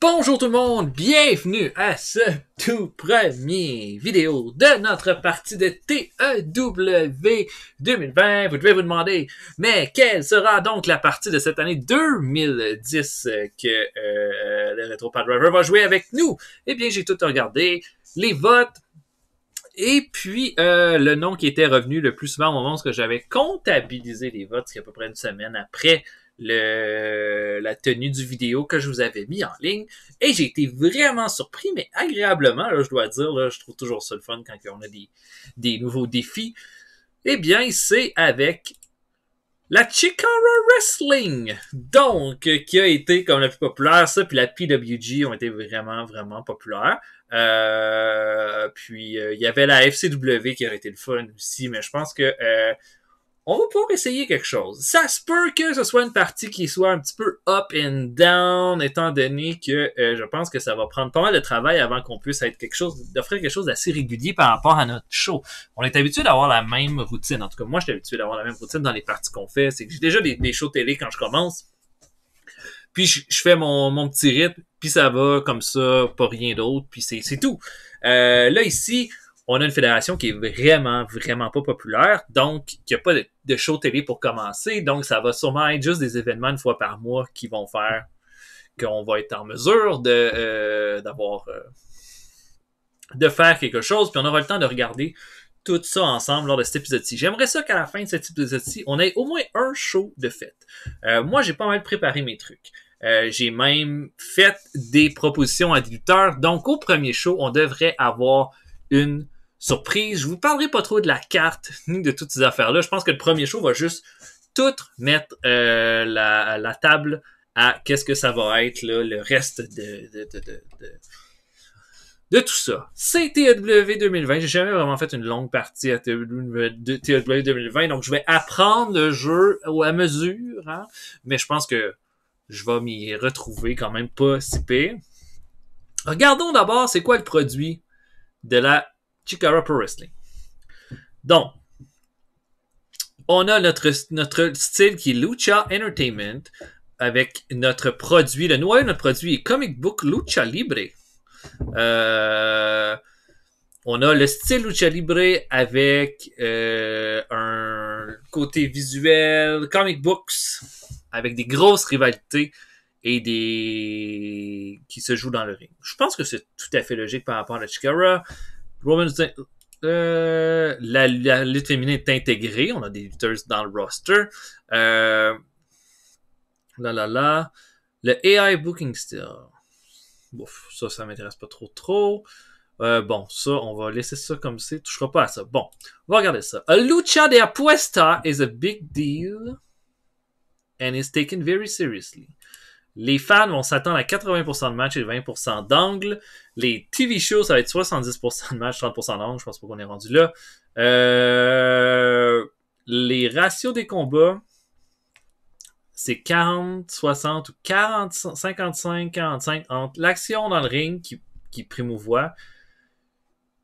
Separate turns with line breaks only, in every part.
Bonjour tout le monde, bienvenue à ce tout premier vidéo de notre partie de TEW 2020. Vous devez vous demander, mais quelle sera donc la partie de cette année 2010 que euh, le Retro Pad Driver va jouer avec nous? Eh bien, j'ai tout regardé, les votes, et puis, euh, le nom qui était revenu le plus souvent au moment où j'avais comptabilisé les votes, c'est à peu près une semaine après le, la tenue du vidéo que je vous avais mis en ligne. Et j'ai été vraiment surpris, mais agréablement, là, je dois dire, là, je trouve toujours ça le fun quand on a des, des nouveaux défis. Eh bien, c'est avec la Chikara Wrestling, donc, qui a été comme la plus populaire, ça, puis la PWG ont été vraiment, vraiment populaires. Euh, puis, euh, il y avait la FCW qui aurait été le fun aussi, mais je pense que euh, on va pouvoir essayer quelque chose. Ça se peut que ce soit une partie qui soit un petit peu up and down, étant donné que euh, je pense que ça va prendre pas mal de travail avant qu'on puisse être quelque chose, d'offrir quelque chose d'assez régulier par rapport à notre show. On est habitué d'avoir la même routine. En tout cas, moi, je suis habitué d'avoir la même routine dans les parties qu'on fait. C'est que j'ai déjà des, shows télé quand je commence. Puis je, fais mon, petit rythme, puis ça va comme ça, pas rien d'autre, puis c'est tout. Euh, là, ici, on a une fédération qui est vraiment, vraiment pas populaire. Donc, il n'y a pas de, show télé pour commencer. Donc, ça va sûrement être juste des événements une fois par mois qui vont faire qu'on va être en mesure de euh, d'avoir euh, de faire quelque chose. Puis on aura le temps de regarder tout ça ensemble lors de cet épisode-ci. J'aimerais ça qu'à la fin de cet épisode-ci, on ait au moins un show de fête. Euh, moi, j'ai pas mal préparé mes trucs. j'ai même fait des propositions à des Donc, au premier show, on devrait avoir une surprise. Je vous parlerai pas trop de la carte ni de toutes ces affaires-là. Je pense que le premier show va juste tout mettre euh, la, table à qu'est-ce que ça va être le reste de, de, tout ça. C'est TW 2020. J'ai jamais vraiment fait une longue partie à TW 2020, donc je vais apprendre le jeu à mesure, hein. mais je pense que je vais m'y retrouver quand même pas si pire. Regardons d'abord c'est quoi le produit de la Chikara Pro Wrestling. Donc, on a notre, notre style qui est Lucha Entertainment avec notre produit. Le noyau de notre produit est Comic Book Lucha Libre. Euh, on a le style Lucha Libre avec euh, un côté visuel, comic books, avec des grosses rivalités et des qui se jouent dans le ring. Je pense que c'est tout à fait logique par rapport à Chikara. Roman euh, la, la, lutte féminine est intégrée. On a des lutteuses dans le roster. Euh, là, là, Le AI Booking Still. Ouf, ça, ça m'intéresse pas trop, trop. Euh, bon, ça, on va laisser ça comme c'est. Touchera pas à ça. Bon, on va regarder ça. A lucha de apuesta is a big deal and is taken very seriously. Les fans vont s'attendre à 80% de matchs et 20% d'angles. Les TV shows, ça va être 70% de matchs, 30% d'angles. Je pense pas qu'on est rendu là. Euh, les ratios des combats, c'est 40, 60 ou 40, 55, 45 entre l'action dans le ring qui, qui voix.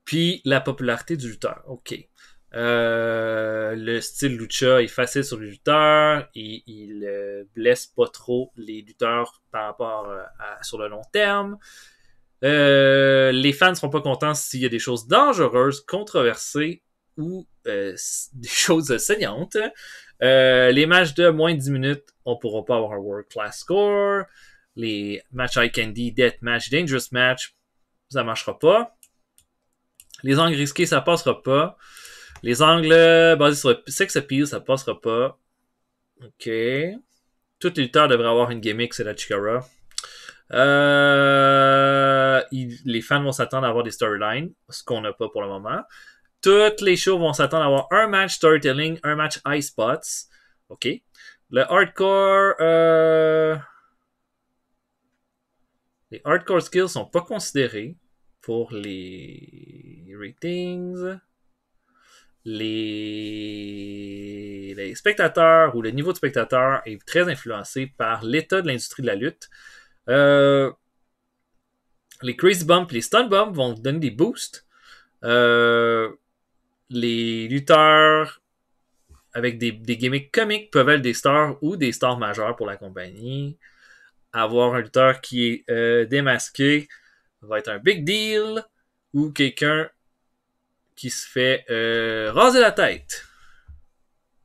puis la popularité du lutteur. OK. Euh, le style lucha est facile sur les lutteurs, et il euh, blesse pas trop les lutteurs par rapport euh, à, sur le long terme. les fans seront pas contents s'il y a des choses dangereuses, controversées ou des choses saignantes. les matchs de moins de 10 minutes, on pourra pas avoir un World Class Score. Les matchs High Candy, Death Match, Dangerous Match, ça marchera pas. Les angles risqués, ça passera pas. Les angles basés sur le sex appeal, ça passera pas. Ok. Toutes les lutteurs devraient avoir une gimmick, c'est la Chikara. Euh, les fans vont s'attendre à avoir des storylines, ce qu'on n'a pas pour le moment. Toutes les shows vont s'attendre à avoir un match storytelling, un match high spots. OK. Le hardcore. Euh, les hardcore skills sont pas considérés pour les ratings les... spectateurs ou le niveau de spectateurs est très influencé par l'état de l'industrie de la lutte. Euh, les Crazy Bumps les Stun Bumps vont donner des boosts. Euh, les lutteurs avec des, gimmicks comiques peuvent être des stars ou des stars majeures pour la compagnie. Avoir un lutteur qui est euh, démasqué va être un big deal ou quelqu'un qui se fait euh, raser la tête.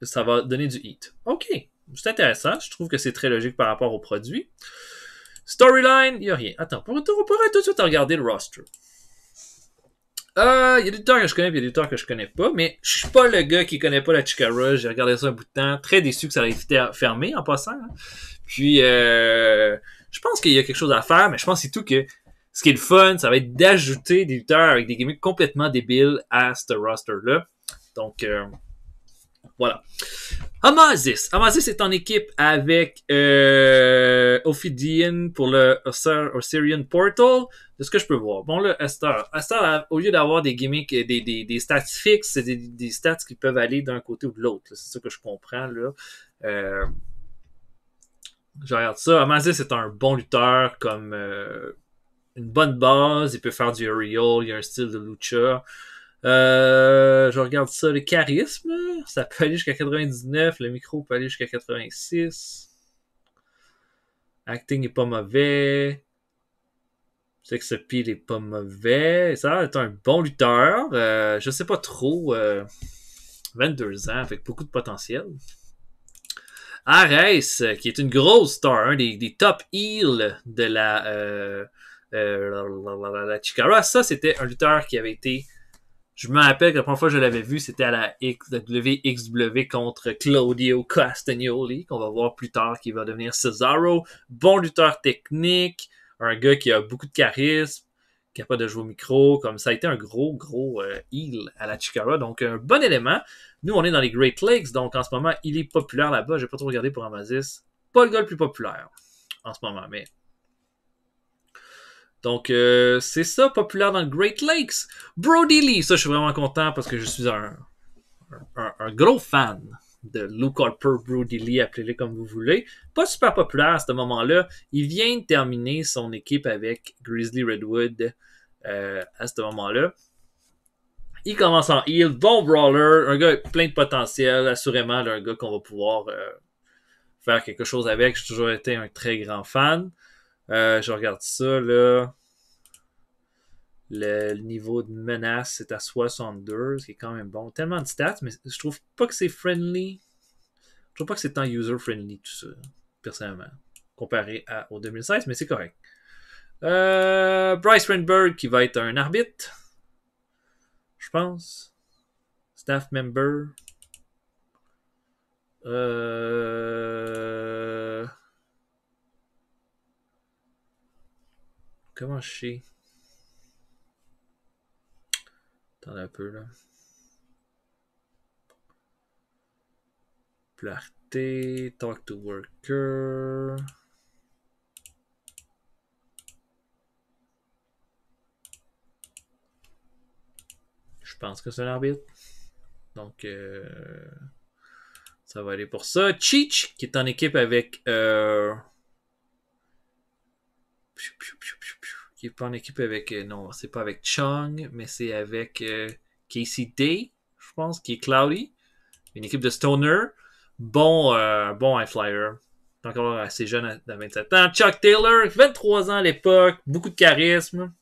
Ça va donner du hit. OK. C'est intéressant. Je trouve que c'est très logique par rapport au produit. Storyline, il n'y a rien. Attends, on pourrait tout de suite regarder le roster. Il euh, y a des lutteurs que je connais, puis il y a des lutteurs que je connais pas, mais je suis pas le gars qui connaît pas la Rush. J'ai regardé ça un bout de temps, très déçu que ça ait été fermé en passant. Hein. Puis, euh, je pense qu'il y a quelque chose à faire, mais je pense surtout que ce qui est le fun, ça va être d'ajouter des lutteurs avec des gimmicks complètement débiles à ce roster-là. Donc, euh, voilà. Amazis. Amazis est en équipe avec euh, Ophidian pour le Osirian Portal. De ce que je peux voir. Bon, là, Esther. au lieu d'avoir des gimmicks, euh, des, des, des stats fixes, c'est des, des, stats qui peuvent aller d'un côté ou de l'autre. C'est ça que je comprends. Là. Euh, je regarde ça. Amazis est un bon lutteur comme. Euh, une bonne base, il peut faire du real il y a un style de lucha. Euh, je regarde ça, le charisme, ça peut aller jusqu'à 99, le micro peut aller jusqu'à 86. Acting est pas mauvais. ce Appeal est pas mauvais. Ça est un bon lutteur. Euh, je sais pas trop. 22 euh, ans, avec beaucoup de potentiel. Ares, qui est une grosse star, un des, top heels de la, euh, la Chikara, ça, c'était un lutteur qui avait été je me rappelle que la première fois que je l'avais vu, c'était à la WXW contre Claudio Castagnoli, qu'on va voir plus tard, qui va devenir Cesaro. Bon lutteur technique, un gars qui a beaucoup de charisme, capable de jouer au micro, comme ça a été un gros, gros euh, heal à la Chikara. Donc, un bon élément. Nous, on est dans les Great Lakes, donc en ce moment, il est populaire là-bas. j'ai pas trop regardé pour Amazis. Pas le gars le plus populaire en ce moment, mais donc, euh, c'est ça, populaire dans le Great Lakes. Brody Lee, ça, je suis vraiment content parce que je suis un, gros fan de Luke Harper, Brody Lee, appelez-le comme vous voulez. Pas super populaire à ce moment-là. Il vient de terminer son équipe avec Grizzly Redwood euh, à ce moment-là. Il commence en heel, bon brawler, un gars avec plein de potentiel, assurément, un gars qu'on va pouvoir euh, faire quelque chose avec. J'ai toujours été un très grand fan. Euh, je regarde ça, là. Le niveau de menace, c'est à 62, ce qui est quand même bon. Tellement de stats, mais je trouve pas que c'est friendly. Je trouve pas que c'est tant user-friendly, tout ça, personnellement, comparé à, au 2016, mais c'est correct. Euh, Bryce Renberg, qui va être un arbitre, je pense. Staff member. Euh... Comment je sais? Attendez un peu là. Plarté talk to worker. Je pense que c'est un arbitre. Donc, euh, ça va aller pour ça. Cheech, qui est en équipe avec. Euh... piu, qui est pas en équipe avec. Euh, non, c'est pas avec Chung, mais c'est avec KC euh, Casey Day, je pense, qui est Cloudy. Une équipe de Stoner. Bon, euh, bon high flyer. Encore assez jeune à, 27 ans. Chuck Taylor, 23 ans à l'époque. Beaucoup de charisme.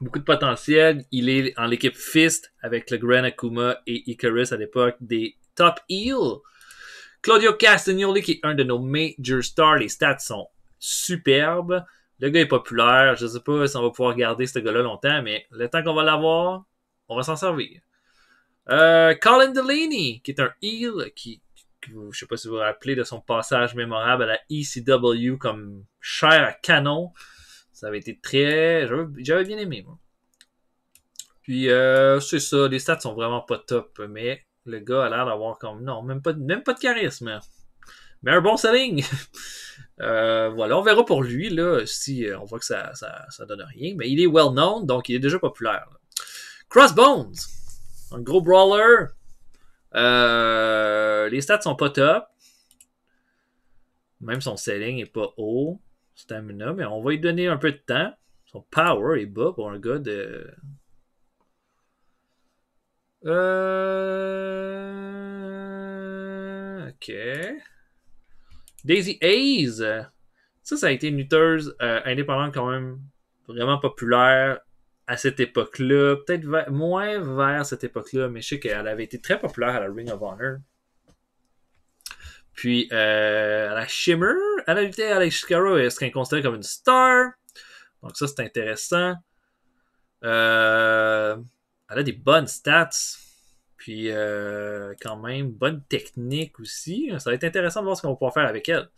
Beaucoup de potentiel. Il est en l'équipe Fist avec le Grand Akuma et Icarus à l'époque des Top Heel. Claudio Castagnoli, qui est un de nos major stars. Les stats sont superbes. Le gars est populaire. Je sais pas si on va pouvoir garder ce gars-là longtemps, mais le temps qu'on va l'avoir, on va s'en servir. Euh, Colin Delaney, qui est un heel, qui, ne sais pas si vous vous rappelez de son passage mémorable à la ECW comme cher à canon. Ça avait été très. J'avais bien aimé, Puis, euh, c'est ça, les stats sont vraiment pas top, mais le gars a l'air d'avoir comme. Non, même pas, même pas de charisme. Mais un bon selling! Euh, voilà, on verra pour lui, là, si euh, on voit que ça, ça, ça, donne rien. Mais il est well known, donc il est déjà populaire. Crossbones, un gros brawler. Euh, les stats sont pas top. Même son selling est pas haut. Stamina, mais on va lui donner un peu de temps. Son power est bas pour un gars de. Ok. Daisy Hayes. Euh, ça, ça a été une lutteuse euh, indépendante quand même vraiment populaire à cette époque-là. Peut-être moins vers cette époque-là, mais je sais qu'elle avait été très populaire à la Ring of Honor. Puis euh, la Shimmer, elle a lutté à la Shikaro et qu'elle considérée comme une star. Donc ça, c'est intéressant. Euh, elle a des bonnes stats. Puis, euh, quand même, bonne technique aussi. Ça va être intéressant de voir ce qu'on va pouvoir faire avec elle.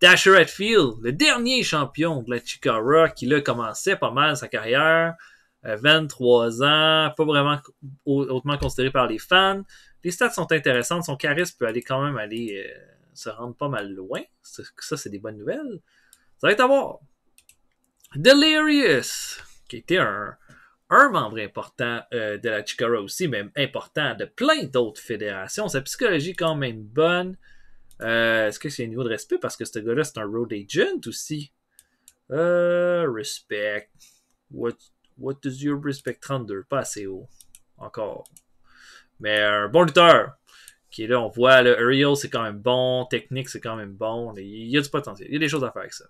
Dasher Redfield, le dernier champion de la Chikara, qui l'a commencé pas mal sa carrière. 23 euh, ans, pas vraiment hautement considéré par les fans. Les stats sont intéressantes, son charisme peut aller quand même aller euh, se rendre pas mal loin. ça c'est des bonnes nouvelles. Ça va être à voir. Delirious, qui était un, un membre important euh, de la Chikara aussi, mais important de plein d'autres fédérations. Sa psychologie est quand même bonne. Euh, est-ce que c'est un niveau de respect? Parce que ce gars-là, c'est un road agent aussi. Euh, respect. What, what does your respect 32? Pas assez haut. Encore. Mais un bon lutteur. Qui là, on voit, le real c'est quand même bon. Technique, c'est quand même bon. Il y a du potentiel. Il y a des choses à faire avec ça.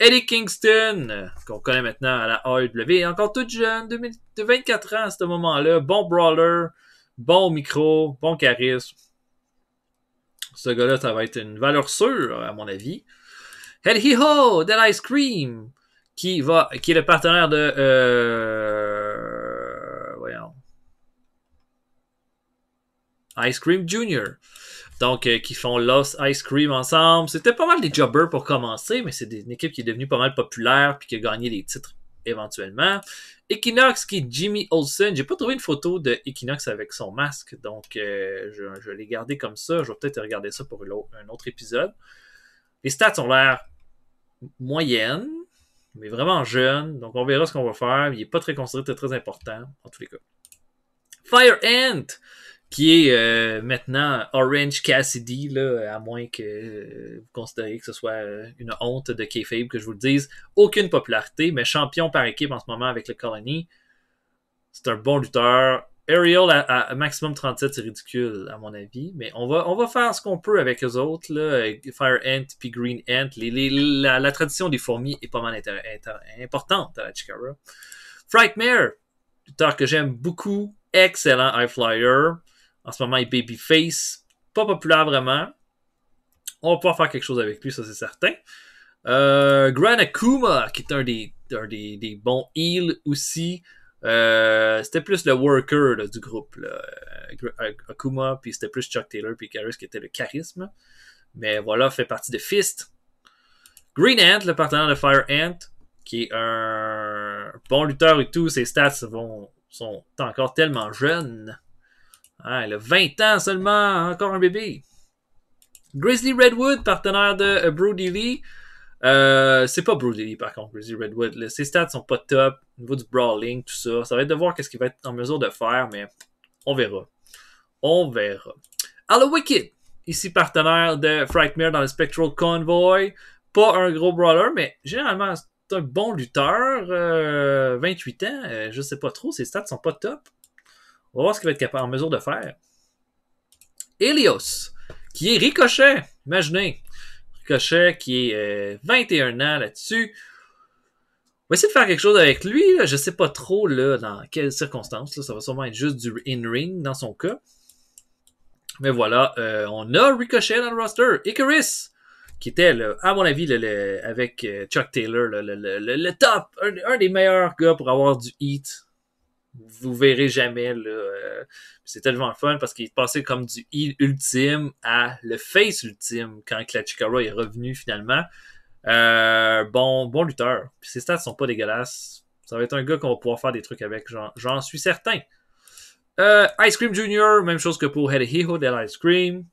Eddie Kingston, qu'on connaît maintenant à la AEW, encore toute jeune, de 24 ans à ce moment-là, bon brawler, bon micro, bon charisme. Ce gars-là, ça va être une valeur sûre, à mon avis. El hi Ho, de Ice Cream, qui, va, qui est le partenaire de. Euh, voyons. Ice Cream Junior. Donc, euh, qui font Lost Ice Cream ensemble. C'était pas mal des jobbers pour commencer, mais c'est une équipe qui est devenue pas mal populaire puis qui a gagné des titres éventuellement. Equinox qui est Jimmy Olsen. J'ai pas trouvé une photo d'Equinox avec son masque, donc euh, je, vais l'ai gardé comme ça. Je vais peut-être regarder ça pour un autre épisode. Les stats ont l'air moyennes, mais vraiment jeunes, donc on verra ce qu'on va faire. Il est pas très considéré très, très important, en tous les cas. Fire Ant! qui est euh, maintenant Orange Cassidy, là, à moins que euh, vous considériez que ce soit euh, une honte de kayfabe que je vous le dise. Aucune popularité, mais champion par équipe en ce moment avec le Colony. C'est un bon lutteur. Ariel à, maximum 37, c'est ridicule, à mon avis. Mais on va, on va faire ce qu'on peut avec les autres. Là. Fire Ant puis Green Ant. la, tradition des fourmis est pas mal importante à la Chikara. Frightmare, lutteur que j'aime beaucoup. Excellent high flyer. En ce moment, il est babyface. Pas populaire vraiment. On va pouvoir faire quelque chose avec lui, ça c'est certain. Euh, Gran Akuma, qui est un des, un bons heals aussi. Euh, c'était plus le worker du groupe, euh, Akuma, puis c'était plus Chuck Taylor, puis Karis qui était le charisme. Mais voilà, fait partie de Fist. Green Ant, le partenaire de Fire Ant, qui est un bon lutteur et tout, ses stats sont encore tellement jeunes. Ah, a 20 ans seulement, encore un bébé. Grizzly Redwood, partenaire de euh, Brody Lee. Euh, c'est pas Brody Lee par contre, Grizzly Redwood. Ses stats sont pas top. Au niveau du brawling, tout ça. Ça va être de voir qu'est-ce qu'il va être en mesure de faire, mais on verra. On verra. Allo Wicked, ici partenaire de Frightmare dans le Spectral Convoy. Pas un gros brawler, mais généralement c'est un bon lutteur. 28 euh, ans, je sais pas trop, ses stats sont pas top. On va voir ce qu'il va être capable en mesure de faire. Helios, qui est Ricochet, imaginez. Ricochet qui est 21 euh, ans là-dessus. On va essayer de faire quelque chose avec lui. Je Je sais pas trop là, dans quelles circonstances. Ça va sûrement être juste du in-ring dans son cas. Mais voilà, euh, on a Ricochet dans le roster. Icarus, qui était, à mon avis, avec euh, Chuck Taylor, le, top, un, un, des meilleurs gars pour avoir du heat vous verrez jamais. le euh, c'est tellement fun parce qu'il est passé comme du ultime à le face ultime quand Klachikara est revenu finalement. Euh, bon, bon lutteur. ses stats sont pas dégueulasses. Ça va être un gars qu'on va pouvoir faire des trucs avec, j'en suis certain. Euh, Ice Cream Junior, même chose que pour Hijo de l'Ice Cream.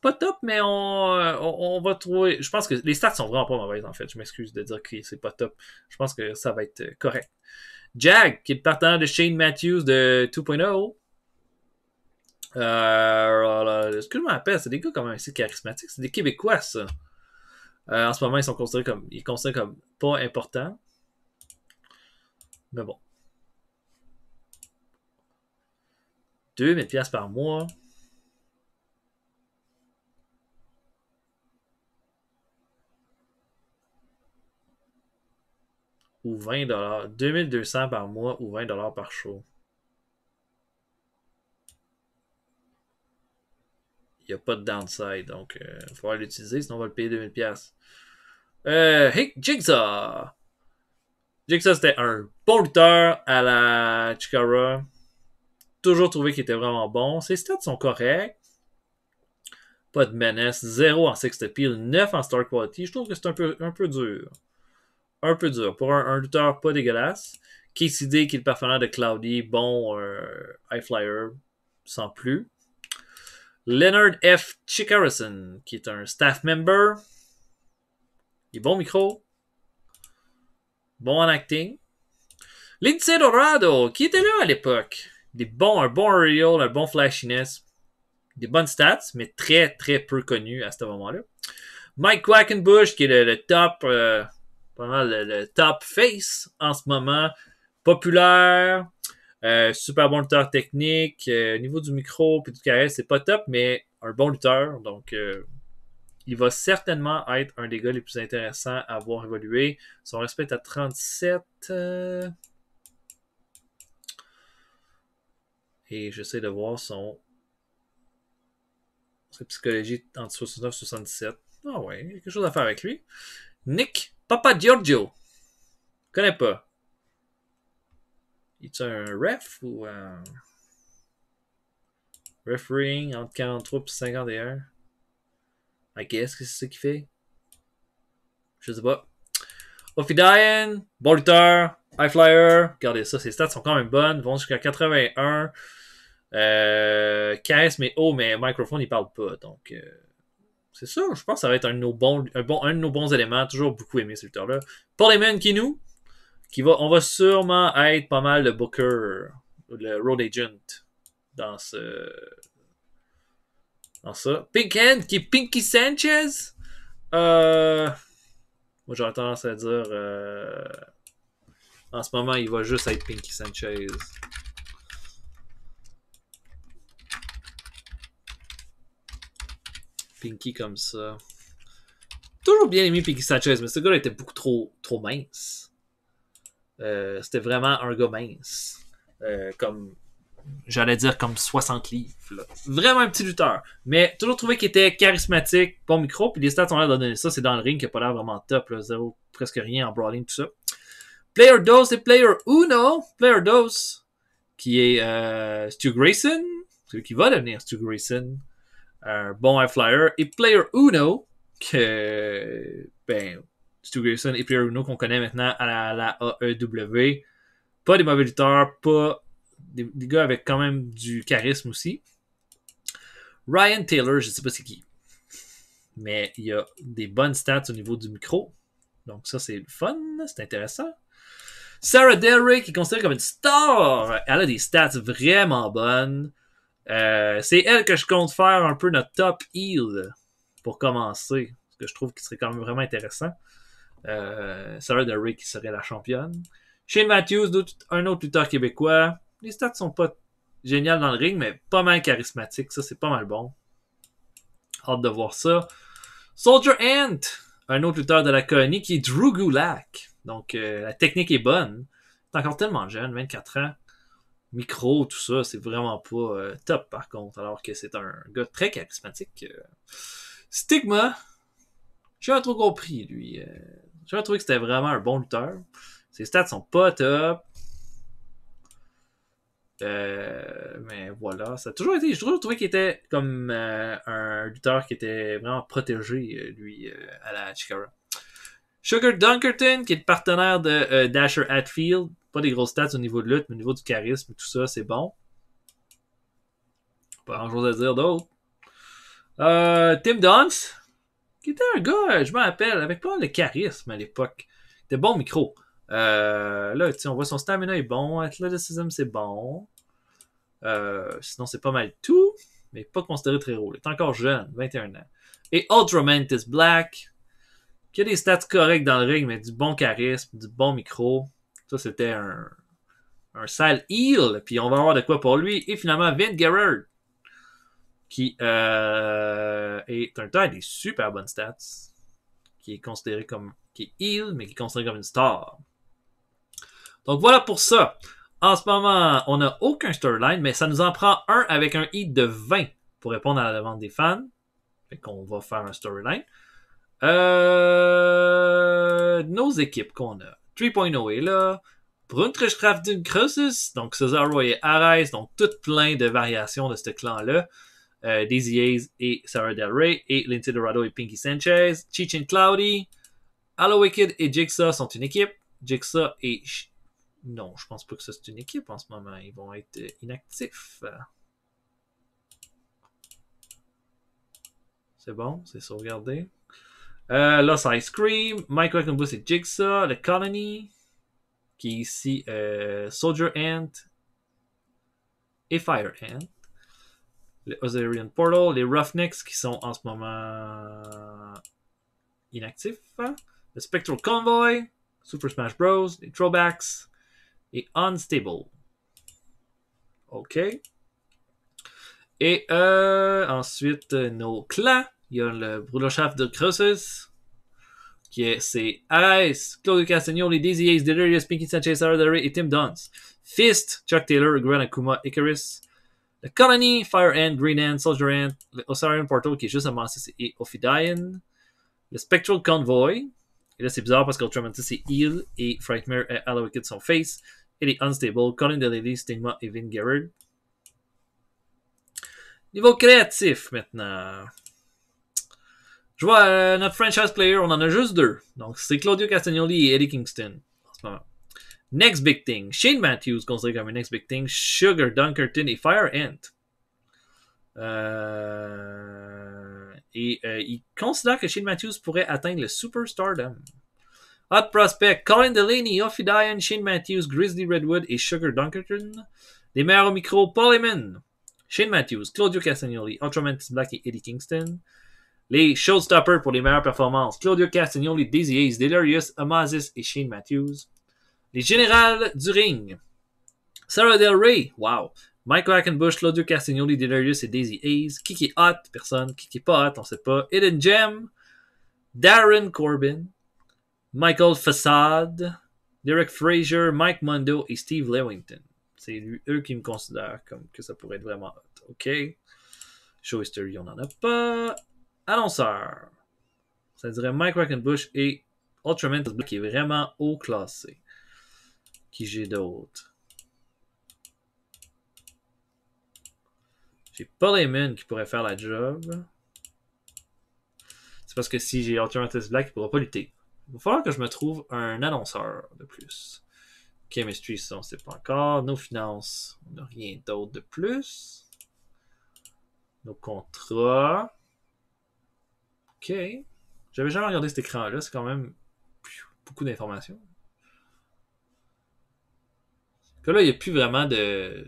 Pas top, mais on, va trouver. Je pense que les stats sont vraiment pas mauvaises en fait. Je m'excuse de dire que c'est pas top. Je pense que ça va être correct. Jack, qui est le partenaire de Shane Matthews de 2.0. Euh, oh ce que je m'appelle? c'est des gars comme assez charismatiques. C'est des Québécois, ça. Euh, en ce moment, ils sont considérés comme, ils sont comme pas importants. Mais bon. 2000$ par mois. 20 dollars, 2200 par mois ou 20 dollars par show. Il n'y a pas de downside, donc il euh, l'utiliser, sinon on va le payer 2000 pièces. Euh, Jigsaw! Jigsaw, c'était un bon à la Chikara. Toujours trouvé qu'il était vraiment bon. Ses stats sont corrects. Pas de menace. 0 en sixth appeal, 9 en star quality. Je trouve que c'est un peu, un peu dur un peu dur. Pour un, un pas dégueulasse. Casey qui est le partenaire de Cloudy, bon, euh, high flyer, sans plus. Leonard F. Chick qui est un staff member. Il est bon micro. Bon en acting. Lindsay Dorado, qui était là à l'époque. Des bons, un bon aerial, un bon flashiness. Des bonnes stats, mais très, très peu connu à ce moment-là. Mike Quackenbush, qui est le, top euh, le, top face en ce moment. Populaire, euh, super bon lutteur technique. Euh, niveau du micro puis du carré, c'est pas top, mais un bon lutteur. Donc, euh, il va certainement être un des gars les plus intéressants à voir évoluer. Son respect est à 37. Et j'essaie de voir son. psychologie entre 69 77. Ah ouais, quelque chose à faire avec lui. Nick Papa Giorgio. Je connais pas. il est un ref ou un. Ref-Ring entre 43 et 51. Ok, est-ce que c'est ce qu'il fait? Je sais pas. Ophidian, Bolter, high flyer. Regardez ça, ses stats sont quand même bonnes. Ils vont jusqu'à 81. Euh, mais oh, mais microphone, il parle pas. Donc. Euh, c'est ça, je pense que ça va être un de nos bons, un bon, un de nos bons éléments. Toujours beaucoup aimé ce lutteur-là. Paul les mains qui va, on va sûrement être pas mal le booker, le road agent dans ce, dans ça. Pink Hand, qui est Pinky Sanchez. Euh, moi, j'ai tendance à dire, euh, en ce moment, il va juste être Pinky Sanchez. Pinky comme ça. Toujours bien aimé Pinky Sanchez, mais ce gars là était beaucoup trop, trop mince. Euh, c'était vraiment un gars mince. Euh, comme, j'allais dire, comme 60 livres. Vraiment un petit lutteur. Mais toujours trouvé qu'il était charismatique, bon micro, puis les stats ont l'air de donner ça. C'est dans le ring qui a pas l'air vraiment top. presque rien en brawling, tout ça. Player 2 et Player Uno. Player 2 qui est euh, Stu Grayson, celui qui va devenir Stu Grayson, un bon high flyer. Et Player Uno, que ben, Stu Grayson et Player Uno qu'on connaît maintenant à la, AEW. Pas des mauvais pas des, gars avec quand même du charisme aussi. Ryan Taylor, je sais pas c'est qui. Mais il y a des bonnes stats au niveau du micro. Donc ça, c'est fun, c'est intéressant. Sarah Derrick est considérée comme une star. Elle a des stats vraiment bonnes. Euh, c'est elle que je compte faire un peu notre top heel pour commencer, ce que je trouve qui serait quand même vraiment intéressant. Euh, Sarah Ray qui serait la championne. Shane Matthews, un autre lutteur québécois. Les stats sont pas géniales dans le ring, mais pas mal charismatiques. Ça, c'est pas mal bon. Hâte de voir ça. Soldier Ant, un autre lutteur de la colonie qui est Drew Gulak. Donc, euh, la technique est bonne. T'es encore tellement jeune, 24 ans micro, tout ça, c'est vraiment pas euh, top par contre, alors que c'est un gars très charismatique. Euh. Stigma, j'ai pas trop compris lui. Je euh. J'ai trouvé que c'était vraiment un bon lutteur. Ses stats sont pas top. mais voilà, ça a toujours été. je toujours trouvé qu'il était comme un lutteur qui était vraiment protégé, lui, à la Chikara. Sugar Dunkerton, qui est le partenaire de Dasher Atfield des grosses stats au niveau de lutte, mais au niveau du charisme tout ça, c'est bon. Pas grand chose à dire d'autre. Euh, Tim Dunst qui était un gars, je m'appelle avec pas mal de charisme à l'époque. des était bon micro. Euh, là, on voit son stamina est bon, athleticism c'est bon. Euh, sinon, c'est pas mal tout, mais pas considéré très haut. Il est encore jeune, 21 ans. Et Ultra Black, qui a des stats corrects dans le ring, mais du bon charisme, du bon micro. Ça, c'était un, un sale heal. Puis on va avoir de quoi pour lui. Et finalement, Vin Gerard qui euh, est un temps des super bonnes stats. Qui est considéré comme. qui est heal, mais qui est considéré comme une star. Donc voilà pour ça. En ce moment, on n'a aucun storyline, mais ça nous en prend un avec un hit de 20 pour répondre à la demande des fans. Fait qu'on va faire un storyline. Euh, nos équipes qu'on a. 3.0 est là. Bruntrichkraft d'une donc Cesaro et Ares, donc tout plein de variations de ce clan-là. Euh, Daisy Hayes et Sarah Del Rey, et Lindsay Dorado et Pinky Sanchez, Cheech Cloudy, Hello Wicked et Jigsaw sont une équipe. Jigsaw et... Non, je pense pas que ça c'est une équipe en ce moment. Ils vont être inactifs. C'est bon, c'est sauvegardé. Euh, Lost Ice Cream, Michael Blue Jigsaw, The Colony, qui est ici euh, Soldier Ant et Fire Ant. Le Osirian Portal, les Roughnecks qui sont en ce moment inactifs. Le hein. Spectral Convoy, Super Smash Bros, les Throwbacks et Unstable. OK. Et euh, ensuite, nos clans il y a le Bruderschaft de Cruces, qui est, c'est ice Claude Castagno, les Daisy Ace, Delirious, Pinky Sanchez, Sarah et Tim Dunst. Fist, Chuck Taylor, Grand, Akuma, Icarus. The Colony, Fire Ant, Green Ant, Soldier Ant, le Osarian Portal qui est juste avant ça, c'est Ophidian. Le Spectral Convoy. Et là, c'est bizarre parce qu'Ultraman c'est Heal et Frightmare et de son face. Et les Unstable, Colin Delaney, Stigma et Vin Garrett. Niveau créatif maintenant. Je vois euh, notre franchise player, on en a juste deux. Donc c'est Claudio Castagnoli et Eddie Kingston Next Big Thing, Shane Matthews, considéré comme un Next Big Thing, Sugar Dunkerton et Fire Ant. Euh, et euh, il considère que Shane Matthews pourrait atteindre le superstardom. Hot Prospect, Colin Delaney, Offie Shane Matthews, Grizzly Redwood et Sugar Dunkerton. Les meilleurs au micro, Paul Heyman, Shane Matthews, Claudio Castagnoli, Ultraman Black et Eddie Kingston. Les Showstoppers pour les meilleures performances. Claudio Castagnoli, Daisy Hayes, Delirious, Amazis et Shane Matthews. Les Générales du Ring. Sarah Del Rey. Wow. Michael Hackenbush, Claudio Castagnoli, Delirious et Daisy Hayes. Qui est hot? Personne. Qui est pas hot? On sait pas. Hidden Gem. Darren Corbin. Michael Fassade. Derek Fraser, Mike Mondo et Steve Lewington. C'est eux qui me considèrent comme que ça pourrait être vraiment hot. OK. Show History, on n'en a pas annonceur, Ça dirait Mike Bush et Ultraman qui est vraiment haut classé. Qui j'ai d'autres? J'ai les Heyman qui pourrait faire la job. C'est parce que si j'ai Ultraman Black, il ne pourra pas lutter. Il va falloir que je me trouve un annonceur de plus. Chemistry, ça, on ne sait pas encore. Nos finances, on n'a rien d'autre de plus. Nos contrats. OK. J'avais jamais regardé cet écran-là. C'est quand même beaucoup d'informations. Que là, il n'y a plus vraiment de,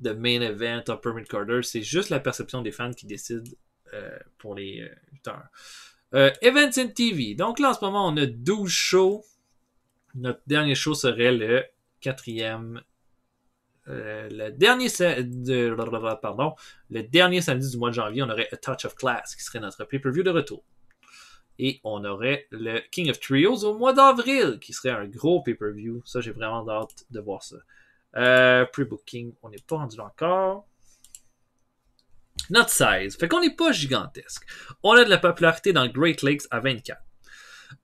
main event, upper permit Carter. C'est juste la perception des fans qui décident euh, pour les euh, lutteurs. Euh, Events in TV. Donc là, en ce moment, on a 12 shows. Notre dernier show serait le quatrième euh, le dernier samedi du mois de janvier, on aurait A Touch of Class qui serait notre pay-per-view de retour. Et on aurait le King of Trios au mois d'avril qui serait un gros pay-per-view. Ça, j'ai vraiment hâte de voir ça. Euh, pre-booking, on n'est pas rendu encore. Notre size. Fait qu'on n'est pas gigantesque. On a de la popularité dans le Great Lakes à 24.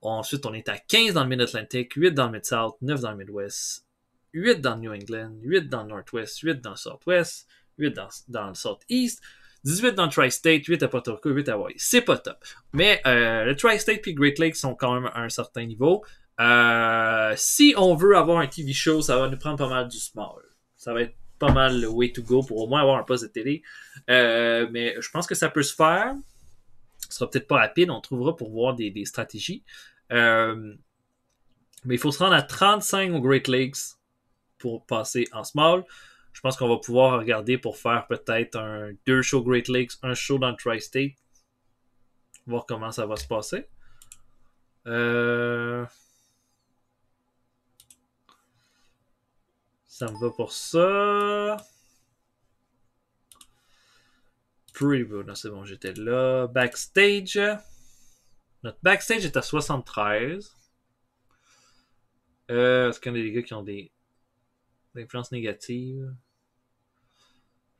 Ensuite, on est à 15 dans le Mid-Atlantic, 8 dans le Mid-South, 9 dans le Midwest, 8 dans New England, 8 dans le Northwest, 8 dans le Southwest, 8 dans, dans le Southeast, 18 dans Tri-State, 8 à Puerto Rico, 8 à Hawaii. C'est pas top. Mais euh, le Tri-State et Great Lakes sont quand même à un certain niveau. Euh, si on veut avoir un TV show, ça va nous prendre pas mal du small. Ça va être pas mal le way to go pour au moins avoir un poste de télé. Euh, mais je pense que ça peut se faire. Ce sera peut-être pas rapide, on trouvera pour voir des, des stratégies. mais il faut se rendre à 35 au Great Lakes, passer en small. Je pense qu'on va pouvoir regarder pour faire peut-être un deux shows Great Lakes, un show dans le Tri-State. Voir comment ça va se passer. Euh, ça me va pour ça. Preview, non c'est bon, j'étais là. Backstage. Notre backstage est à 73. Euh, est-ce qu'on a des gars qui ont des influence négative.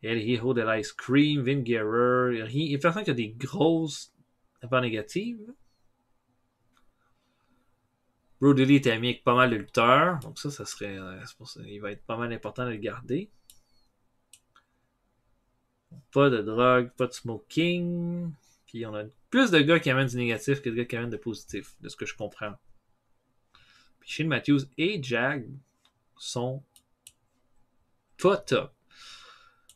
El héros de l'Ice Cream, Vin Il y a personne qui a des grosses affaires négatives. Brody Lee était ami avec pas mal de lutteurs. Donc ça, ça serait. Euh, il va être pas mal important de le garder. Pas de drogue, pas de smoking. Puis on a plus de gars qui amènent du négatif que de gars qui amènent de positif, de ce que je comprends. Puis Shane Matthews et Jag sont top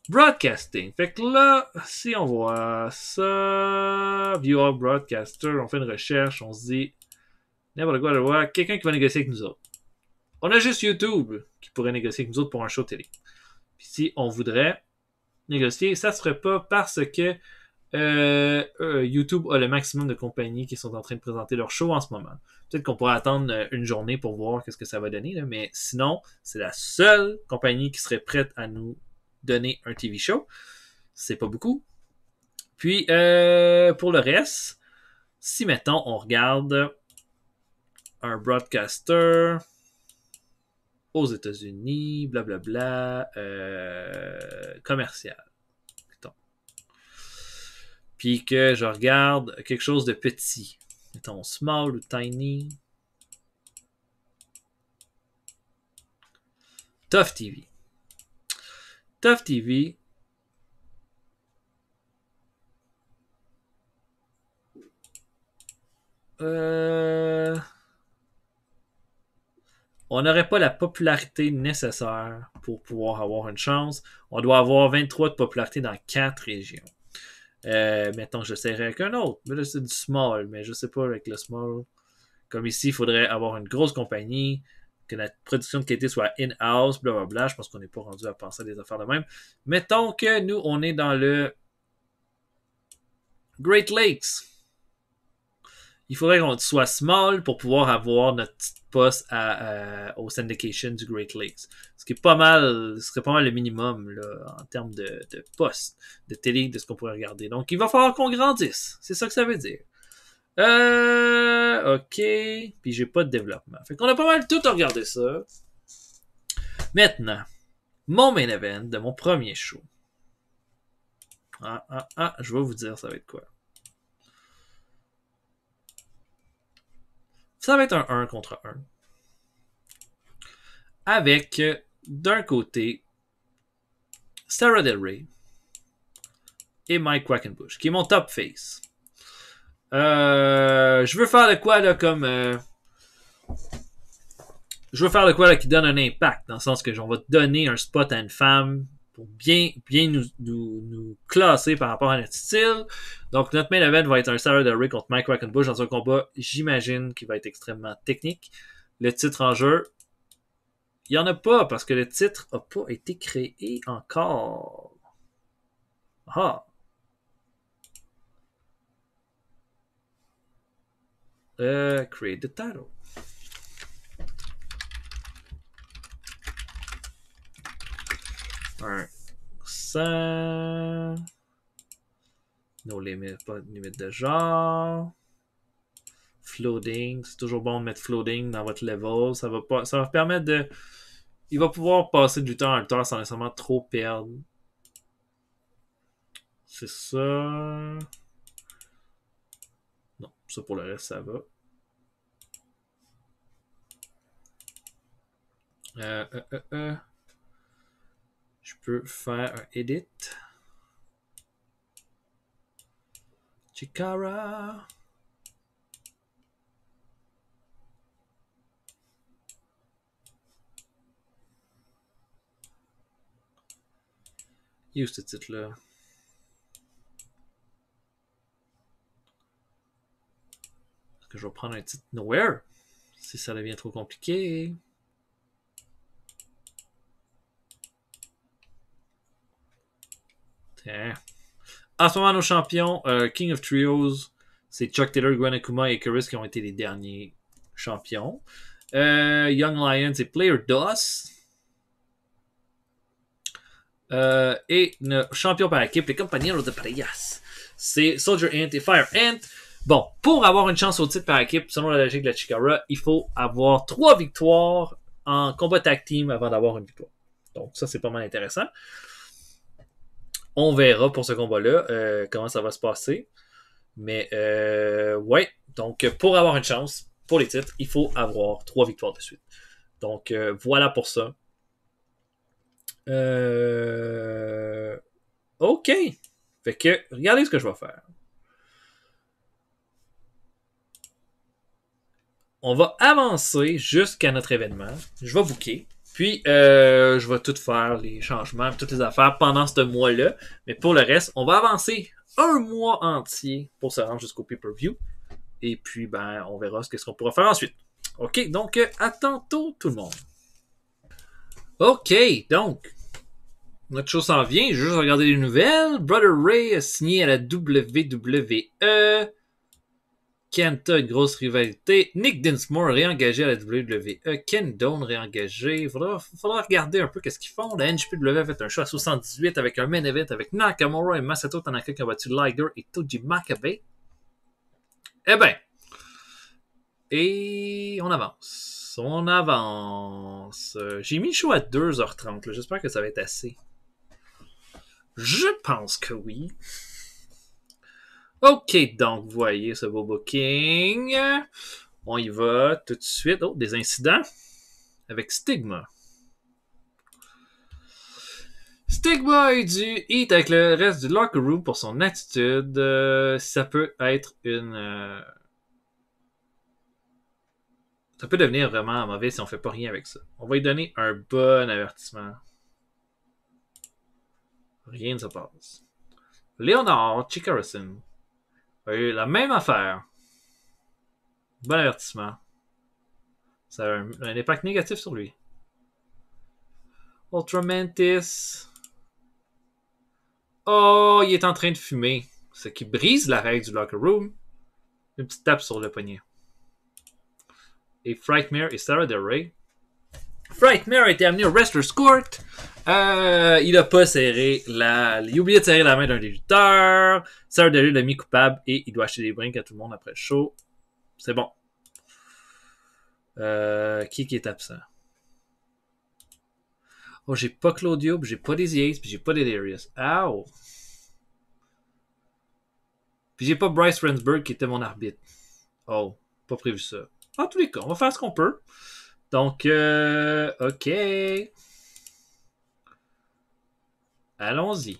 Broadcasting. Fait que là, si on voit ça, viewer broadcaster, on fait une recherche, on se dit n'importe quoi, quelqu'un qui va négocier avec nous autres. On a juste YouTube qui pourrait négocier avec nous autres pour un show télé. si on voudrait négocier, ça se ferait pas parce que euh, euh, YouTube a le maximum de compagnies qui sont en train de présenter leur show en ce moment. Peut-être qu'on pourrait attendre euh, une journée pour voir ce que ça va donner, mais sinon, c'est la seule compagnie qui serait prête à nous donner un TV show. C'est pas beaucoup. Puis, pour le reste, si mettons, on regarde un broadcaster aux États-Unis, blablabla, commercial puis que je regarde quelque chose de petit. Mettons small ou tiny. Tough TV. Tough TV. Euh, on n'aurait pas la popularité nécessaire pour pouvoir avoir une chance. On doit avoir 23 de popularité dans 4 régions. Euh, mettons, j'essaierai avec un autre. Mais c'est du small, mais je sais pas avec le small. Comme ici, il faudrait avoir une grosse compagnie, que notre production de qualité soit in-house, blablabla. Je pense qu'on n'est pas rendu à penser à des affaires de même. Mettons que nous, on est dans le Great Lakes il faudrait qu'on soit small pour pouvoir avoir notre petite poste à, au syndication du Great Lakes. Ce qui est pas mal, ce serait pas mal le minimum là, en termes de, de postes, de télé, de ce qu'on pourrait regarder. Donc il va falloir qu'on grandisse. C'est ça que ça veut dire. Euh, ok. Puis j'ai pas de développement. Fait qu'on a pas mal tout à regarder ça. Maintenant, mon main event de mon premier show. Ah, ah, ah, je vais vous dire ça va être quoi. Ça va être un 1 contre 1. Avec, d'un côté, Sarah Del Rey et Mike Quackenbush, qui est mon top face. Euh, je veux faire de quoi là comme. Euh, je veux faire de quoi là qui donne un impact, dans le sens que on va donner un spot à une femme pour bien, bien nous, classer par rapport à notre style. Donc, notre main event va être un de Rick contre Mike Rackenbush dans un combat, j'imagine, qui va être extrêmement technique. Le titre en jeu, il n'y en a pas parce que le titre n'a pas été créé encore. Ah! Euh, create the title. un ça No limit, pas de limite de genre. Floating, c'est toujours bon de mettre floating dans votre level. Ça va, pas, ça va permettre de. Il va pouvoir passer du temps en temps sans nécessairement trop perdre. C'est ça. Non, ça pour le reste, ça va. Euh, euh, euh, euh. Je peux faire un edit. Chikara. Use ce titre-là. que je vais prendre un titre Nowhere si ça devient trop compliqué. En ce moment, nos champions, euh, King of Trios, c'est Chuck Taylor, Gwen et Icarus qui ont été les derniers champions. Euh, Young Lions, et Player DOS. Euh, et nos champion par équipe, les compagnons de Parejas, c'est Soldier Ant et Fire Ant. Bon, pour avoir une chance au titre par équipe, selon la logique de la Chikara, il faut avoir trois victoires en combat tag team avant d'avoir une victoire. Donc ça, c'est pas mal intéressant. On verra pour ce combat-là euh, comment ça va se passer. Mais euh, ouais, donc pour avoir une chance pour les titres, il faut avoir trois victoires de suite. Donc euh, voilà pour ça. Ok. Fait que regardez ce que je vais faire. On va avancer jusqu'à notre événement. Je vais booker. Puis, euh, je vais tout faire, les changements, toutes les affaires pendant ce mois-là. Mais pour le reste, on va avancer un mois entier pour se rendre jusqu'au pay-per-view. Et puis, ben, on verra ce qu'on pourra faire ensuite. OK, donc, euh, à tantôt, tout le monde. OK, donc, notre chose s'en vient. Je vais juste regarder les nouvelles. Brother Ray a signé à la WWE. Kenta, une grosse rivalité. Nick Dinsmore réengagé à la WWE. Ken Doan réengagé. Faudra, faudra regarder un peu qu'est-ce qu'ils font. La NJPW a fait un show à 78 avec un main event avec Nakamura et Masato Tanaka qui ont battu Liger et Toji Makabe. Eh ben. Et on avance. On avance. J'ai mis le show à 2h30. J'espère que ça va être assez. Je pense que oui. OK, donc, vous voyez ce Bobo King. On y va tout de suite. Oh, des incidents avec Stigma. Stigma est du hit avec le reste du locker room pour son attitude. Euh, ça peut être une. Euh, ça peut devenir vraiment mauvais si on fait pas rien avec ça. On va lui donner un bon avertissement. Rien ne se passe. Leonard Chikarasin la même affaire. Bon avertissement. Ça a un, impact négatif sur lui. Ultramantis. Oh, il est en train de fumer. Ce qui brise la règle du locker room. Une petite tape sur le poignet. Et Frightmare et Sarah Del Frightmare a été amené au Wrestler's Court euh, il a pas serré la. Il a oublié de serrer la main d'un des lutteurs. de lui l'a mis coupable et il doit acheter des brinks à tout le monde après le show. C'est bon. Euh, qui qui est absent? Oh, j'ai pas Claudio, puis j'ai pas des Yates, puis j'ai pas des Darius. Ow! Puis j'ai pas Bryce Rensburg qui était mon arbitre. Oh, pas prévu ça. En tous les cas, on va faire ce qu'on peut. Donc, euh, ok. Allons-y.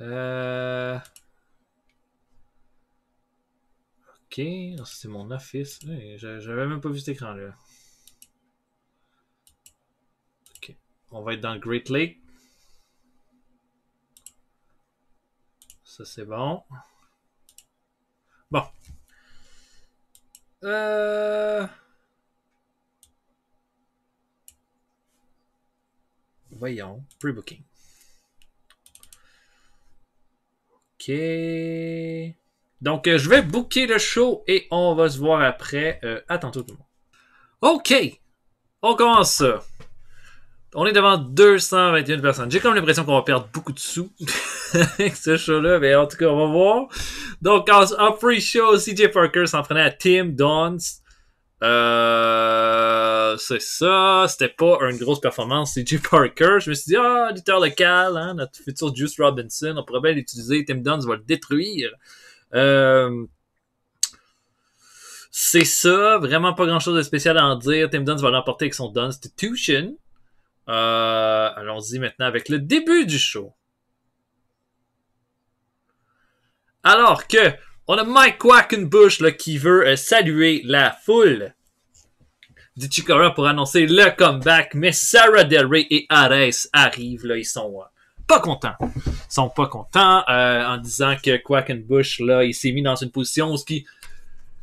Euh... Ok, ah, c'est mon office. J'avais même pas vu cet écran-là. Ok, on va être dans Great Lake. Ça, c'est bon. Bon. Euh... voyons. Pre-booking. OK. Donc, euh, je vais booker le show et on va se voir après. Euh, tout le monde. OK. On commence On est devant 221 personnes. J'ai comme l'impression qu'on va perdre beaucoup de sous avec ce show-là, mais en tout cas, on va voir. Donc, en, free show, CJ Parker s'en prenait à Tim Dons, euh, c'est ça, c'était pas une grosse performance. C'est J. Parker. Je me suis dit, ah, lutteur local, hein, notre futur Juice Robinson, on pourrait bien l'utiliser. Tim Dunn va le détruire. Euh, c'est ça, vraiment pas grand chose de spécial à en dire. Tim Dunn va l'emporter avec son Dunstitution. Euh, Allons-y maintenant avec le début du show. Alors que on a Mike Quackenbush qui veut euh, saluer la foule d'Ichikara pour annoncer le comeback, mais Sarah Del Rey et Ares arrivent, là, ils sont euh, pas contents. Ils sont pas contents euh, en disant que Quackenbush, là, il s'est mis dans une position où ce qui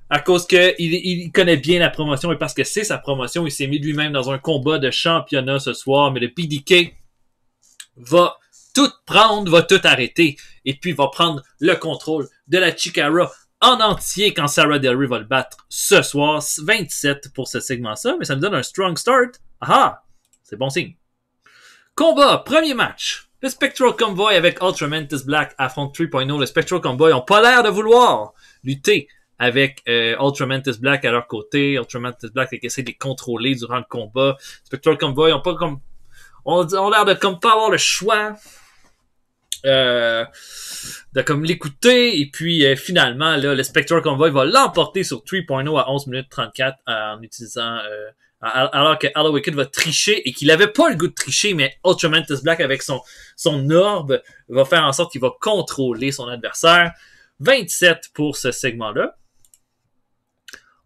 à cause qu'il il, connaît bien la promotion et parce que c'est sa promotion, il s'est mis lui-même dans un combat de championnat ce soir, mais le PDK va tout prendre, va tout arrêter et puis va prendre le contrôle de la Chikara en entier quand Sarah Rey va le battre ce soir. 27 pour ce segment-là, mais ça me donne un strong start. Ah C'est bon signe. Combat, premier match. Le Spectral Convoy avec Ultramantis Black affronte 3.0. Le Spectral Convoy ont pas l'air de vouloir lutter avec euh, Ultramantis Black à leur côté. Ultramantis Black a essayé de les contrôler durant le combat. Spectral Convoy ont pas comme... On, a l'air de comme pas avoir le choix. Euh, de comme l'écouter. Et puis euh, finalement, là, le Spectre Convoy va l'emporter sur 3.0 à 11 minutes 34 euh, en utilisant... alors que Hello Wicked va tricher et qu'il avait pas le goût de tricher, mais Ultramantis Black avec son, son orbe va faire en sorte qu'il va contrôler son adversaire. 27 pour ce segment-là.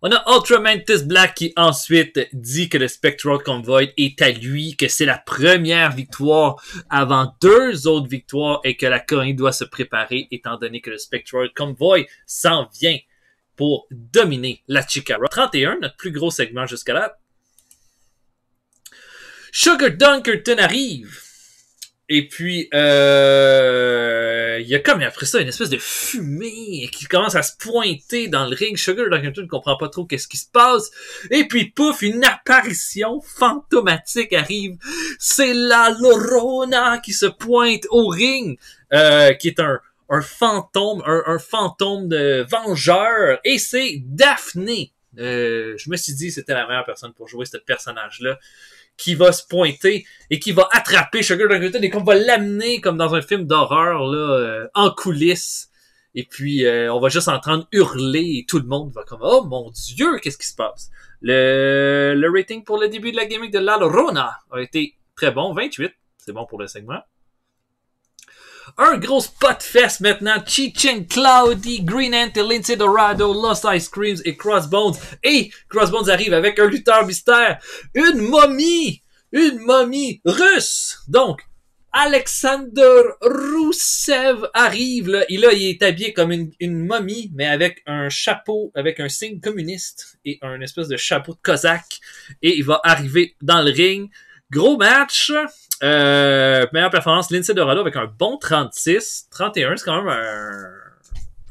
On a Ultramantis Black qui ensuite dit que le Spectral Convoy est à lui, que c'est la première victoire avant deux autres victoires et que la Corée doit se préparer étant donné que le Spectral Convoy s'en vient pour dominer la Chikara. 31, notre plus gros segment jusqu'à là. Sugar Dunkerton arrive et puis, euh, il y a comme après ça une espèce de fumée qui commence à se pointer dans le ring. Sugar tu ne comprend pas trop qu'est-ce qui se passe. Et puis, pouf, une apparition fantomatique arrive. C'est la Lorona qui se pointe au ring, euh, qui est un, un fantôme, un, fantôme de vengeur. Et c'est Daphné. Euh, je me suis dit c'était la meilleure personne pour jouer ce personnage-là qui va se pointer et qui va attraper Sugar Dragon et qu'on va l'amener comme dans un film d'horreur là euh, en coulisses et puis euh, on va juste entendre hurler et tout le monde va comme oh mon dieu qu'est-ce qui se passe le, le rating pour le début de la gimmick de La Llorona a été très bon 28 c'est bon pour le segment un gros spot fest maintenant. chi Cloudy, Green Ant, Lindsay Dorado, Lost Ice Creams et Crossbones. Et Crossbones arrive avec un lutteur mystère. Une momie! Une momie russe! Donc, Alexander Roussev arrive. Là. Et là, il est habillé comme une, une, momie, mais avec un chapeau, avec un signe communiste et un espèce de chapeau de cosaque. Et il va arriver dans le ring. Gros match. Euh, meilleure performance, Lindsay Dorado avec un bon 36. 31, c'est quand même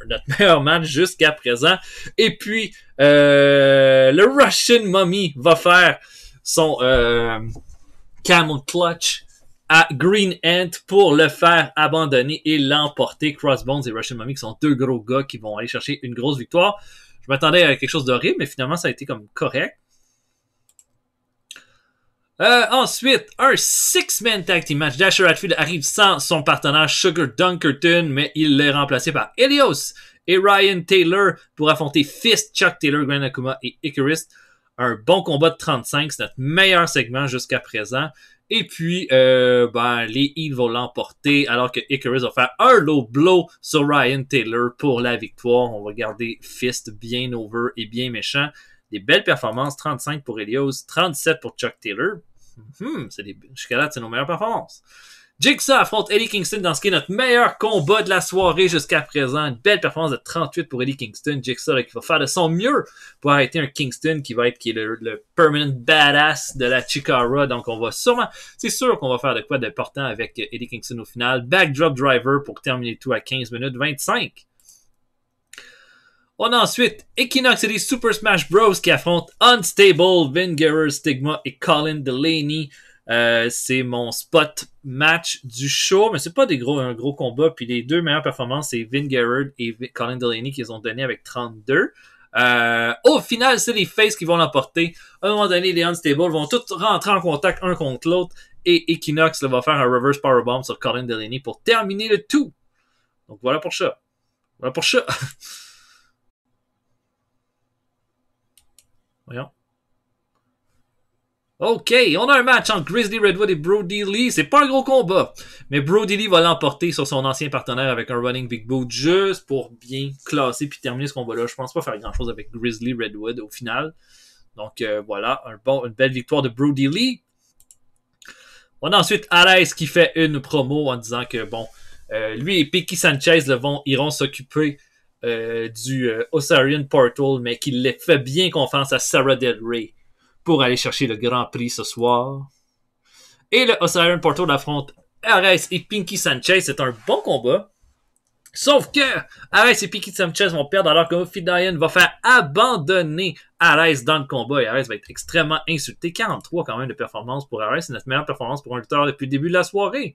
notre meilleur match jusqu'à présent. Et puis, euh, le Russian Mummy va faire son euh, camel clutch à Green Ant pour le faire abandonner et l'emporter. Crossbones et Russian Mummy qui sont deux gros gars qui vont aller chercher une grosse victoire. Je m'attendais à quelque chose d'horrible, mais finalement, ça a été comme correct. Euh, ensuite, un six-man tag team match. Dasher Radfield arrive sans son partenaire Sugar Dunkerton, mais il l'est remplacé par Elios et Ryan Taylor pour affronter Fist, Chuck Taylor, Grand Akuma et Icarus. Un bon combat de 35, c'est notre meilleur segment jusqu'à présent. Et puis, euh, ben, les Heels vont l'emporter alors que Icarus va faire un low blow sur Ryan Taylor pour la victoire. On va garder Fist bien over et bien méchant. Des belles performances, 35 pour Helios, 37 pour Chuck Taylor. Hum, c'est des... Jusqu'à là, c'est nos meilleures performances. Jigsaw affronte Eddie Kingston dans ce qui est notre meilleur combat de la soirée jusqu'à présent. Une belle performance de 38 pour Eddie Kingston. Jigsaw là, qui va faire de son mieux pour arrêter un Kingston qui va être qui le, permanent badass de la Chikara. Donc on va sûrement, c'est sûr qu'on va faire de quoi de portant avec Eddie Kingston au final. Backdrop driver pour terminer tout à 15 minutes 25. On a ensuite Equinox et les Super Smash Bros. qui affrontent Unstable, Gerard, Stigma et Colin Delaney. Euh, c'est mon spot match du show, mais c'est pas des gros, un gros combat. Puis les deux meilleures performances, c'est Vin Gerard et Colin Delaney qu'ils ont donné avec 32. Euh, au final, c'est les Faces qui vont l'emporter. À un moment donné, les Unstable vont tous rentrer en contact un contre l'autre et Equinox va faire un reverse powerbomb sur Colin Delaney pour terminer le tout. Donc voilà pour ça. Voilà pour ça. Voyons. OK, on a un match entre Grizzly Redwood et Brody Lee. C'est pas un gros combat, mais Brody Lee va l'emporter sur son ancien partenaire avec un running big boot juste pour bien classer puis terminer ce combat-là. Je pense pas faire grand-chose avec Grizzly Redwood au final. Donc euh, voilà, un une belle victoire de Brody Lee. On a ensuite Alès qui fait une promo en disant que bon, euh, lui et Picky Sanchez vont, iront s'occuper euh, du euh, Osirian Portal, mais qui les fait bien confiance à Sarah Del Rey pour aller chercher le Grand Prix ce soir. Et le Osarian Portal affronte Ares et Pinky Sanchez. C'est un bon combat. Sauf que Ares et Pinky Sanchez vont perdre alors que Fidayan va faire abandonner Ares dans le combat et Ares va être extrêmement insulté. 43 quand même de performance pour Ares, c'est notre meilleure performance pour un lutteur depuis le début de la soirée.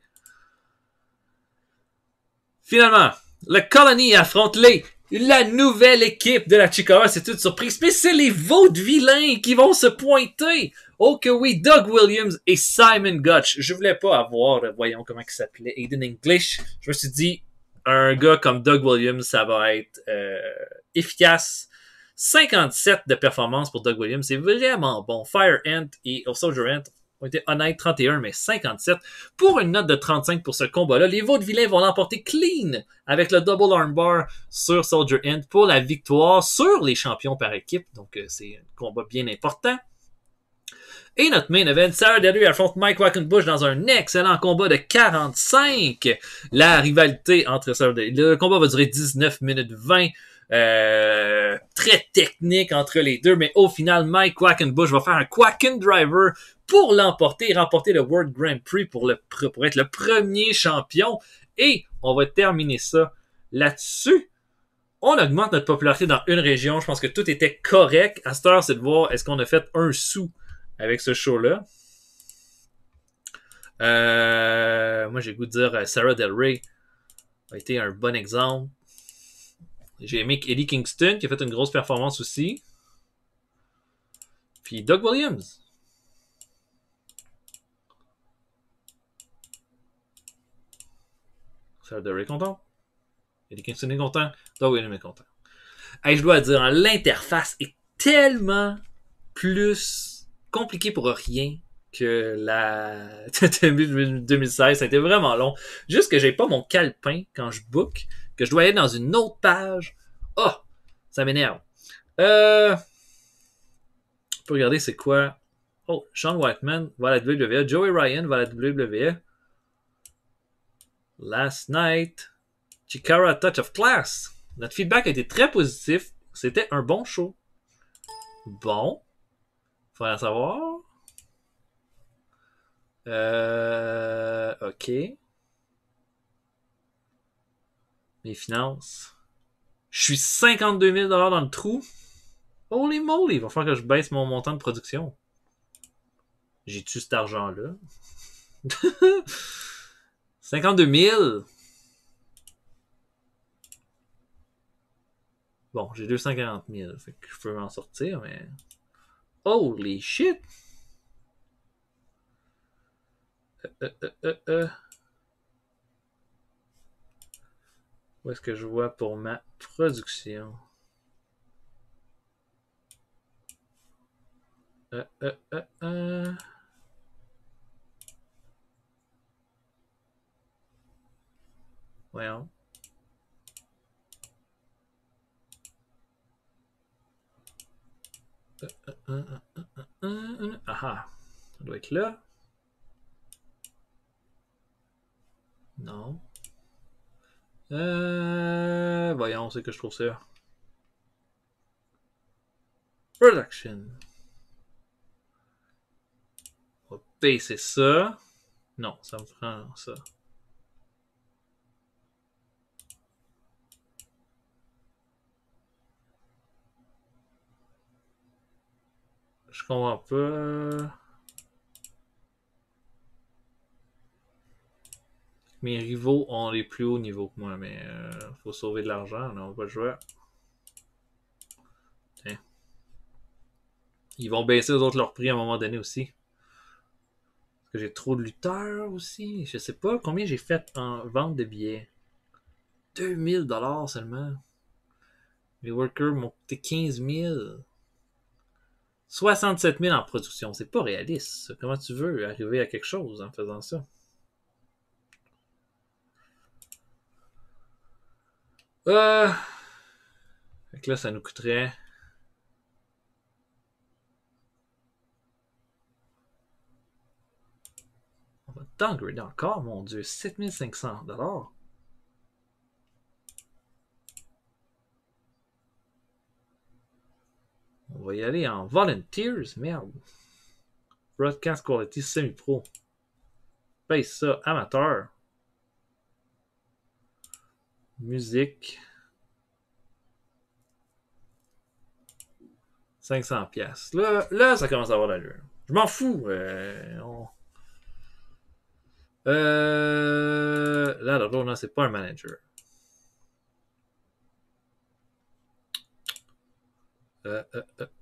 Finalement, le Colony affronte les la nouvelle équipe de la Chicago, c'est toute surprise, mais c'est les vilains qui vont se pointer. Oh que oui, Doug Williams et Simon Gutch. Je voulais pas avoir, euh, voyons comment il s'appelait, Aiden English. Je me suis dit, un gars comme Doug Williams, ça va être euh, efficace. 57 de performance pour Doug Williams, c'est vraiment bon. Fire Ant et Soldier Ant ont été honnêtes, 31, mais 57. Pour une note de 35 pour ce combat-là, les Vaux-de-Vilain vont l'emporter clean avec le double armbar sur Soldier End pour la victoire sur les champions par équipe. Donc, euh, c'est un combat bien important. Et notre main event, Sarah Delry affronte Mike Wackenbush dans un excellent combat de 45. La rivalité entre Sarah Le combat va durer 19 minutes 20. Euh, très technique entre les deux, mais au final, Mike Quackenbush va faire un Quacken Driver pour l'emporter remporter le World Grand Prix pour, être le premier champion. Et on va terminer ça là-dessus. On augmente notre popularité dans une région. Je pense que tout était correct. À cette heure, c'est de voir est-ce qu'on a fait un sou avec ce show-là. Euh, moi, j'ai goût de dire euh, Sarah Del Rey a été un bon exemple. J'ai aimé Eddie Kingston qui a fait une grosse performance aussi. Puis Doug Williams. devrait est content. Eddie Kingston est content. Doug Williams est content. je dois dire, hein, l'interface est tellement plus compliquée pour rien que la 2016. Ça a été vraiment long. Juste que j'ai pas mon calepin quand je book que je dois aller dans une autre page. Oh, ça m'énerve. Euh, on regarder c'est quoi. Oh, Sean Whiteman va à la WWE. Joey Ryan va à la WWE. Last night. Chikara Touch of Class. Notre feedback a été très positif. C'était un bon show. Bon. Faudra savoir. Euh, ok. Mes finances. Je suis 52 000 dans le trou. Holy moly, il va falloir que je baisse mon montant de production. J'ai-tu cet argent-là? 52 000! Bon, j'ai 240 000, fait que je peux m'en sortir, mais... Holy shit! Euh, euh, euh, euh, euh. Où est-ce que je vois pour ma production? Euh, euh, euh, euh. Voyons. Euh, euh, ah, ah ça doit être là. Non. Euh, voyons, ce que je trouve ça. Production. va c'est ça. Non, ça me prend ça. Je comprends pas. Mes rivaux ont les plus hauts niveaux que moi, mais euh, faut sauver de l'argent, on va jouer. Ils vont baisser aux autres leur prix à un moment donné aussi. Parce que j'ai trop de lutteurs aussi. Je sais pas combien j'ai fait en vente de billets. 2000 dollars seulement. Mes workers m'ont coûté 15 000. 67 000 en production. C'est pas réaliste. Comment tu veux arriver à quelque chose en faisant ça? Euh... là, ça nous coûterait. On va downgrade encore, mon dieu, 7500 dollars. On va y aller en volunteers, merde. Broadcast Quality Semi-Pro. Paye ça, amateur. Musique. 500 pièces. Là, ça commence à avoir l'allure. Je m'en fous. Euh, euh, là, là, c'est pas un manager.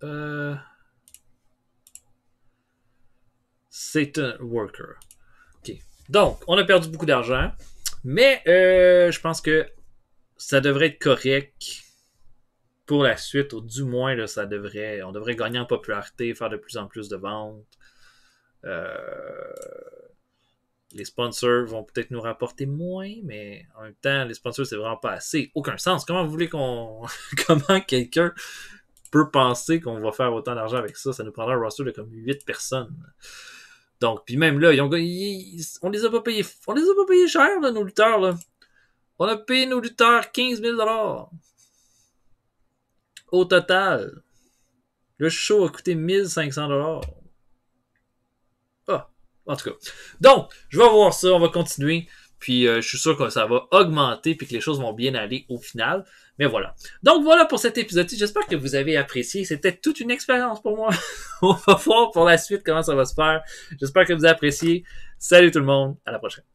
Euh, c'est un worker. OK. Donc, on a perdu beaucoup d'argent. Mais je pense que ça devrait être correct pour la suite, ou du moins, ça devrait, on devrait gagner en popularité, faire de plus en plus de ventes. Euh, les sponsors vont peut-être nous rapporter moins, mais en même temps, les sponsors, c'est vraiment pas assez. Aucun sens. Comment vous voulez qu'on. Comment quelqu'un peut penser qu'on va faire autant d'argent avec ça? Ça nous prendra un roster de comme 8 personnes. Donc, puis même là, ils ont, on les a pas payés. On les a pas payés cher, là, nos lutteurs. Là. On a payé nos lutteurs 15 000 Au total, le show a coûté 1500 Ah, en tout cas. Donc, je vais voir ça, on va continuer. Puis euh, je suis sûr que ça va augmenter puis que les choses vont bien aller au final. Mais voilà. Donc voilà pour cet épisode. J'espère que vous avez apprécié. C'était toute une expérience pour moi. on va voir pour la suite comment ça va se faire. J'espère que vous appréciez. Salut tout le monde. À la prochaine.